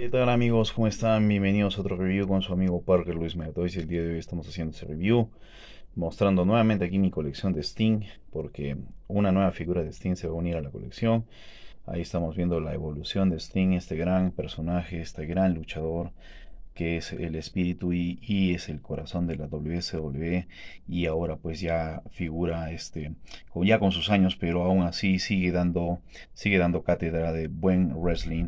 ¿Qué tal amigos? ¿Cómo están? Bienvenidos a otro review con su amigo Parker Luis y El día de hoy estamos haciendo ese review mostrando nuevamente aquí mi colección de Sting porque una nueva figura de Sting se va a unir a la colección. Ahí estamos viendo la evolución de Sting, este gran personaje, este gran luchador que es el espíritu y, es el corazón de la WSW y ahora pues ya figura este ya con sus años pero aún así sigue dando sigue dando cátedra de buen wrestling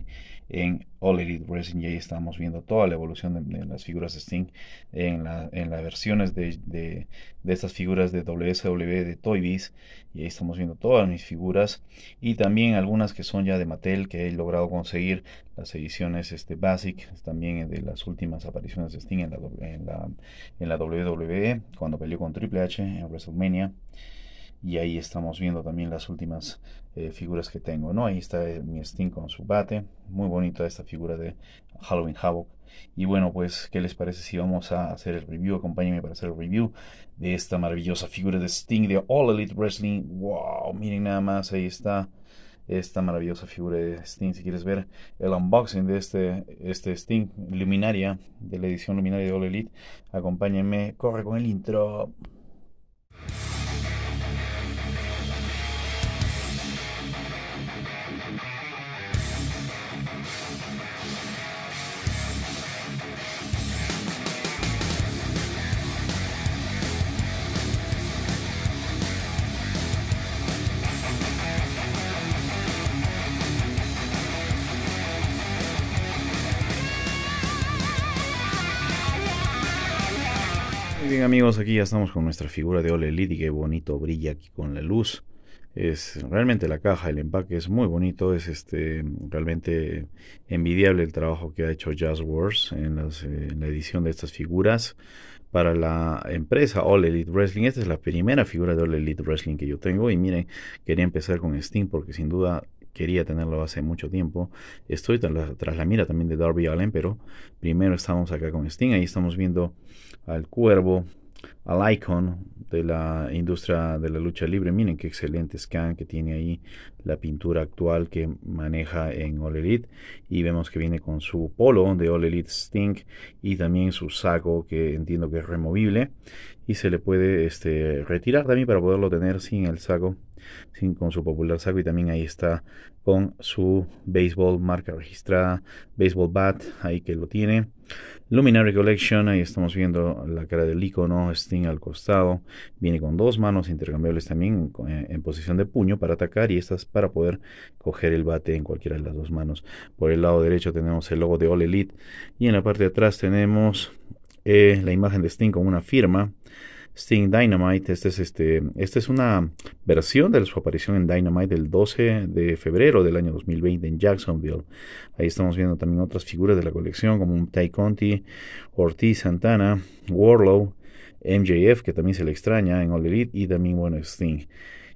en All Elite Wrestling y ahí estamos viendo toda la evolución de, las figuras de Sting en, la, en las versiones de, de, de, estas figuras de WSW de Toy Biz y ahí estamos viendo todas mis figuras y también algunas que son ya de Mattel que he logrado conseguir las ediciones este, Basic también de las últimas apariciones de Sting en la, en la, en la WWE cuando peleó con Triple H en WrestleMania y ahí estamos viendo también las últimas eh, figuras que tengo, ¿no? Ahí está eh, mi Sting con su bate, muy bonita esta figura de Halloween Havoc. Y bueno, pues, ¿qué les parece si vamos a hacer el review? Acompáñenme para hacer el review de esta maravillosa figura de Sting de All Elite Wrestling. ¡Wow! Miren nada más, ahí está esta maravillosa figura de Sting. Si quieres ver el unboxing de este, este Sting Luminaria, de la edición Luminaria de All Elite, acompáñenme. Corre con el intro. amigos, aquí ya estamos con nuestra figura de ole y qué bonito brilla aquí con la luz. Es realmente la caja, el empaque es muy bonito, es este realmente envidiable el trabajo que ha hecho Jazz Wars eh, en, la edición de estas figuras para la empresa All Elite Wrestling. Esta es la primera figura de Ole Elite Wrestling que yo tengo y miren, quería empezar con Steam porque sin duda quería tenerlo hace mucho tiempo. Estoy tras, la, mira también de Darby Allen, pero primero estamos acá con Sting. Ahí estamos viendo al cuervo al icon de la industria de la lucha libre. Miren qué excelente scan que tiene ahí la pintura actual que maneja en All Y vemos que viene con su polo de All Elite Sting y también su saco que entiendo que es removible. Y se le puede este, retirar también para poderlo tener sin el saco con su popular saco y también ahí está con su béisbol marca registrada, baseball bat, ahí que lo tiene. Luminary Collection, ahí estamos viendo la cara del icono, Sting al costado, viene con dos manos intercambiables también eh, en, posición de puño para atacar y estas para poder coger el bate en cualquiera de las dos manos. Por el lado derecho tenemos el logo de All Elite y en la parte de atrás tenemos eh, la imagen de Sting con una firma Sting Dynamite. Este es, este, esta es una versión de su aparición en Dynamite del 12 de febrero del año 2020 en Jacksonville. Ahí estamos viendo también otras figuras de la colección como Ty Conti, Ortiz Santana, Warlow, MJF, que también se le extraña en All Elite, y también, bueno, Sting.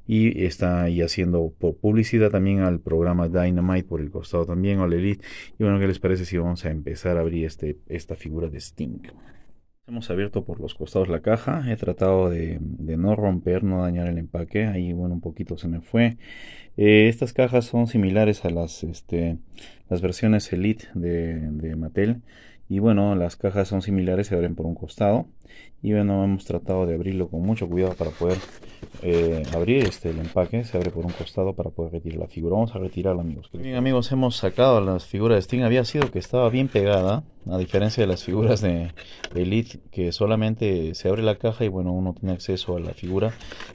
Y está ahí haciendo publicidad también al programa Dynamite por el costado también, All Elite. Y bueno, ¿qué les parece si vamos a empezar a abrir este, esta figura de Sting? Hemos abierto por los costados la caja, he tratado de, no romper, no dañar el empaque, ahí bueno un poquito se me fue. Eh, estas cajas son similares a las, este, las versiones Elite de, de Mattel y bueno las cajas son similares se abren por un costado y bueno hemos tratado de abrirlo con mucho cuidado para poder eh, abrir este el empaque se abre por un costado para poder retirar la figura vamos a retirarla amigos bien amigos hemos sacado las figuras de Steam había sido que estaba bien pegada a diferencia de las figuras de Elite que solamente se abre la caja y bueno uno tiene acceso a la figura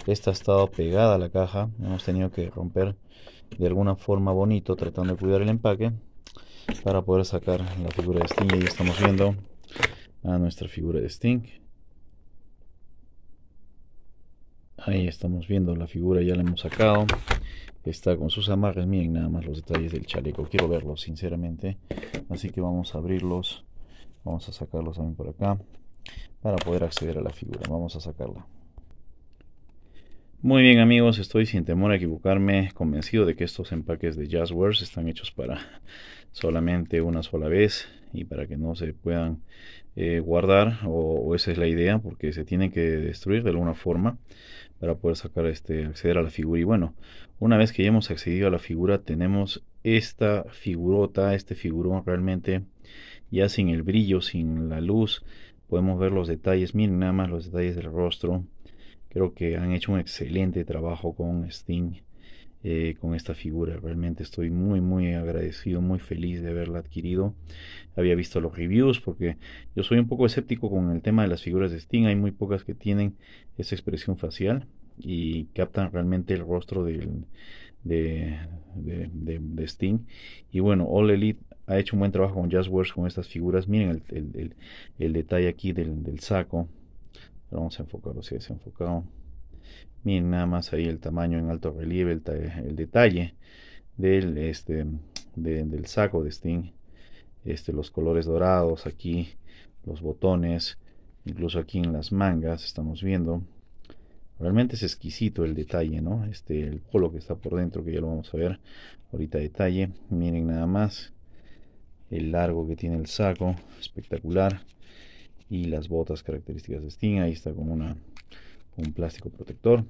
esta ha estado pegada a la caja hemos tenido que romper de alguna forma bonito tratando de cuidar el empaque para poder sacar la figura de Sting. Y ahí estamos viendo a nuestra figura de Sting. Ahí estamos viendo la figura, ya la hemos sacado. Está con sus amarres. Miren nada más los detalles del chaleco. Quiero verlos, sinceramente. Así que vamos a abrirlos. Vamos a sacarlos también por acá. Para poder acceder a la figura. Vamos a sacarla. Muy bien amigos, estoy sin temor a equivocarme, convencido de que estos empaques de Jazzwares están hechos para solamente una sola vez y para que no se puedan eh, guardar o, esa es la idea porque se tienen que destruir de alguna forma para poder sacar este acceder a la figura y bueno una vez que ya hemos accedido a la figura tenemos esta figurota este figurón realmente ya sin el brillo sin la luz podemos ver los detalles miren nada más los detalles del rostro creo que han hecho un excelente trabajo con Sting eh, con esta figura. Realmente estoy muy, muy agradecido, muy feliz de haberla adquirido. Había visto los reviews porque yo soy un poco escéptico con el tema de las figuras de Sting Hay muy pocas que tienen esa expresión facial y captan realmente el rostro del, de, de, de, Y bueno, All Elite ha hecho un buen trabajo con jazz Wars con estas figuras. Miren el, detalle aquí del, saco. vamos a enfocarlo, si es enfocado. Miren nada más ahí el tamaño en alto relieve, el, detalle del, este, del saco de Sting. Este, los colores dorados aquí, los botones, incluso aquí en las mangas estamos viendo. Realmente es exquisito el detalle, ¿no? Este, el polo que está por dentro, que ya lo vamos a ver ahorita detalle. Miren nada más el largo que tiene el saco, espectacular. Y las botas características de Sting, ahí está como una un plástico protector.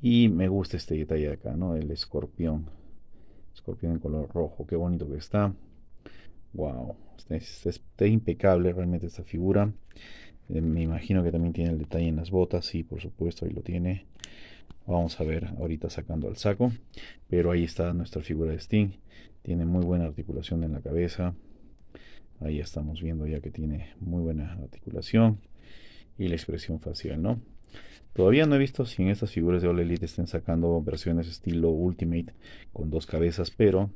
Y me gusta este detalle de acá, ¿no? El escorpión. Escorpión en color rojo. Qué bonito que está. Wow. Está, este este impecable realmente esta figura. Eh, me imagino que también tiene el detalle en las botas. Sí, por supuesto, ahí lo tiene. Vamos a ver ahorita sacando al saco. Pero ahí está nuestra figura de Sting. Tiene muy buena articulación en la cabeza. Ahí estamos viendo ya que tiene muy buena articulación. Y la expresión facial, ¿no? Todavía no he visto si en estas figuras de All Elite estén sacando versiones estilo Ultimate con dos cabezas, pero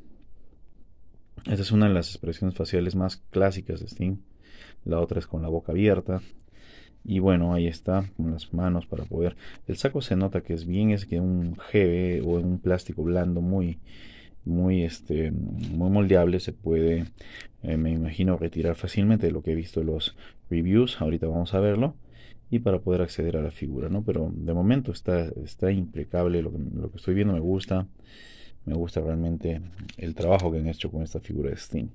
esta es una de las expresiones faciales más clásicas de Steam. La otra es con la boca abierta. Y bueno, ahí está, con las manos para poder. El saco se nota que es bien, es que un GB o un plástico blando muy, muy, este, muy moldeable se puede, eh, me imagino, retirar fácilmente de lo que he visto en los reviews. Ahorita vamos a verlo y para poder acceder a la figura, ¿no? Pero de momento está, está impecable, lo que, estoy viendo me gusta, me gusta realmente el trabajo que han hecho con esta figura de Steam.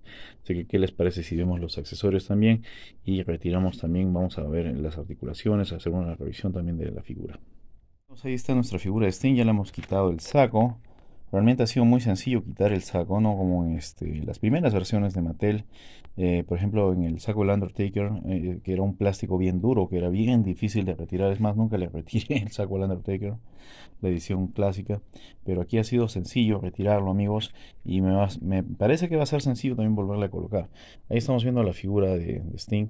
Así que, ¿qué les parece si vemos los accesorios también? Y retiramos también, vamos a ver las articulaciones, hacer una revisión también de la figura. ahí está nuestra figura de Steam, ya le hemos quitado el saco, Realmente ha sido muy sencillo quitar el saco, como en este, las primeras versiones de Mattel, eh, por ejemplo en el saco del Undertaker, eh, que era un plástico bien duro, que era bien difícil de retirar, es más, nunca le retiré el saco Undertaker, la edición clásica, pero aquí ha sido sencillo retirarlo amigos y me, parece que va a ser sencillo también volverle a colocar. Ahí estamos viendo la figura de, de Sting,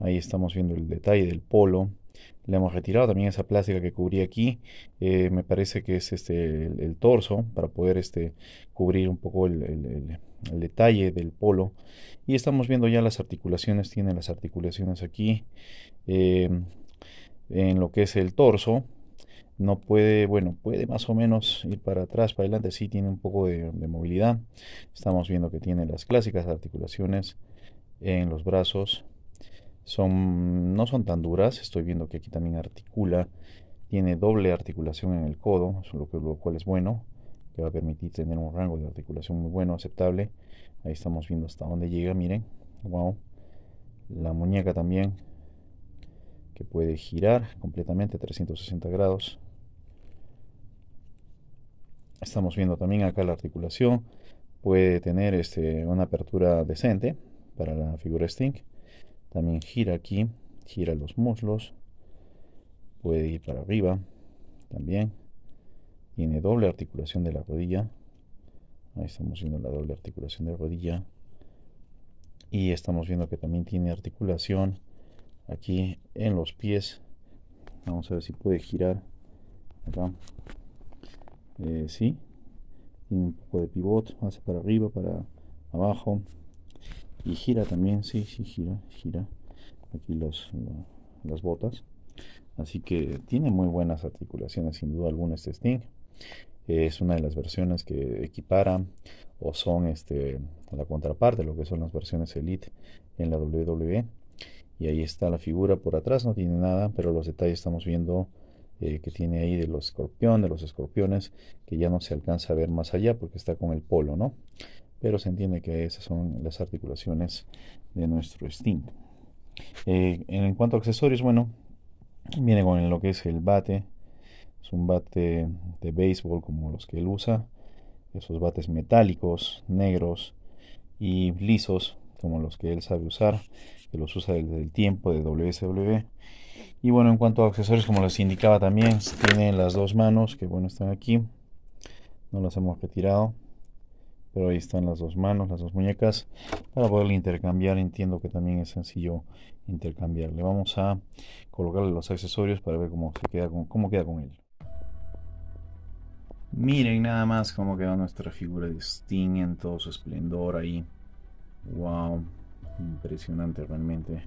ahí estamos viendo el detalle del polo, le hemos retirado también esa plástica que cubría aquí eh, me parece que es este el, torso para poder este cubrir un poco el, detalle del polo y estamos viendo ya las articulaciones tiene las articulaciones aquí eh, en lo que es el torso no puede, bueno, puede más o menos ir para atrás, para adelante, sí tiene un poco de movilidad. Estamos viendo que tiene las clásicas articulaciones en los brazos, son, no son tan duras. Estoy viendo que aquí también articula. Tiene doble articulación en el codo, lo, cual es bueno, que va a permitir tener un rango de articulación muy bueno, aceptable. Ahí estamos viendo hasta dónde llega, miren. Wow. La muñeca también, que puede girar completamente 360 grados. Estamos viendo también acá la articulación. Puede tener este, una apertura decente para la figura Stink también gira aquí, gira los muslos. Puede ir para arriba también. Tiene doble articulación de la rodilla. Ahí estamos viendo la doble articulación de rodilla. Y estamos viendo que también tiene articulación aquí en los pies. Vamos a ver si puede girar acá. Eh, sí, tiene un poco de pivot, hace para arriba, para abajo y gira también, sí, sí, gira, gira. Aquí los, las botas. Así que tiene muy buenas articulaciones, sin duda alguna, este Sting. Es una de las versiones que equipara o son este, la contraparte lo que son las versiones Elite en la WWE. Y ahí está la figura por atrás, no tiene nada, pero los detalles estamos viendo eh, que tiene ahí de los escorpión, de los escorpiones, que ya no se alcanza a ver más allá porque está con el polo, ¿no? pero se entiende que esas son las articulaciones de nuestro Steam. Eh, en cuanto a accesorios, bueno, viene con lo que es el bate, es un bate de béisbol como los que él usa, esos bates metálicos, negros y lisos como los que él sabe usar, que los usa desde el tiempo de WSW. Y bueno, en cuanto a accesorios, como les indicaba también, tiene las dos manos que bueno están aquí, no las hemos retirado pero ahí están las dos manos, las dos muñecas para poderle intercambiar. Entiendo que también es sencillo intercambiarle. Vamos a colocarle los accesorios para ver cómo se queda con, cómo queda con él. Miren nada más cómo queda nuestra figura de Sting en todo su esplendor ahí. Wow, impresionante realmente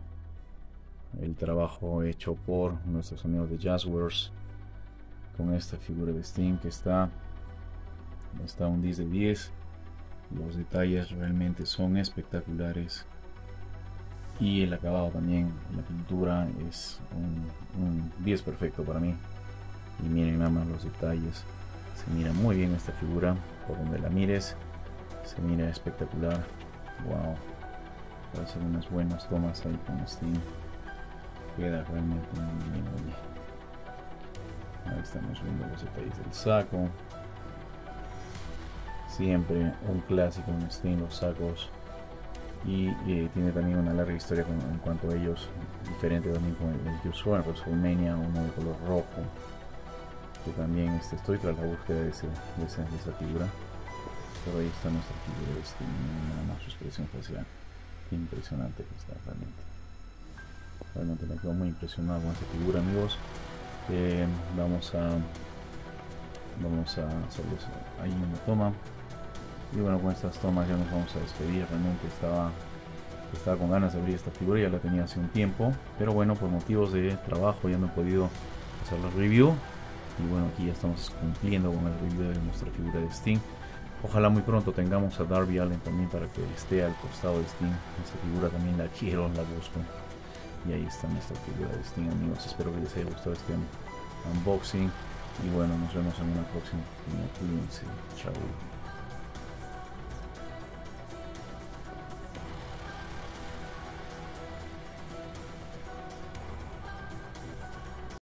el trabajo hecho por nuestros amigos de Jazzwares con esta figura de steam que está está un 10 de 10 los detalles realmente son espectaculares. Y el acabado también, la pintura es un, 10 perfecto para mí. Y miren nada más los detalles. Se mira muy bien esta figura, por donde la mires, se mira espectacular. Wow, para hacer unas buenas tomas ahí con Steam. Queda realmente muy bien, Ahí estamos viendo los detalles del saco siempre un clásico en Steam, los sacos. Y, tiene también una larga historia con, en cuanto a ellos, diferente también con el, el pues Mania uno de color rojo. Que también este, estoy tras la búsqueda de, ese, de, esa, figura. Pero ahí está nuestra figura de Steam, nada más su expresión facial. impresionante que está realmente. Realmente me quedo muy impresionado con esta figura, amigos. Eh, vamos a vamos a hacerles ahí una toma y bueno, con estas tomas ya nos vamos a despedir. Realmente estaba, estaba con ganas de abrir esta figura, ya la tenía hace un tiempo. Pero bueno, por motivos de trabajo ya no he podido hacer la review. Y bueno, aquí ya estamos cumpliendo con el review de nuestra figura de Steam. Ojalá muy pronto tengamos a Darby Allen también para que esté al costado de Steam. Esta figura también la quiero, la busco. Y ahí está nuestra figura de Steam, amigos. Espero que les haya gustado este unboxing. Y bueno, nos vemos en una próxima. Cuídense. Chao.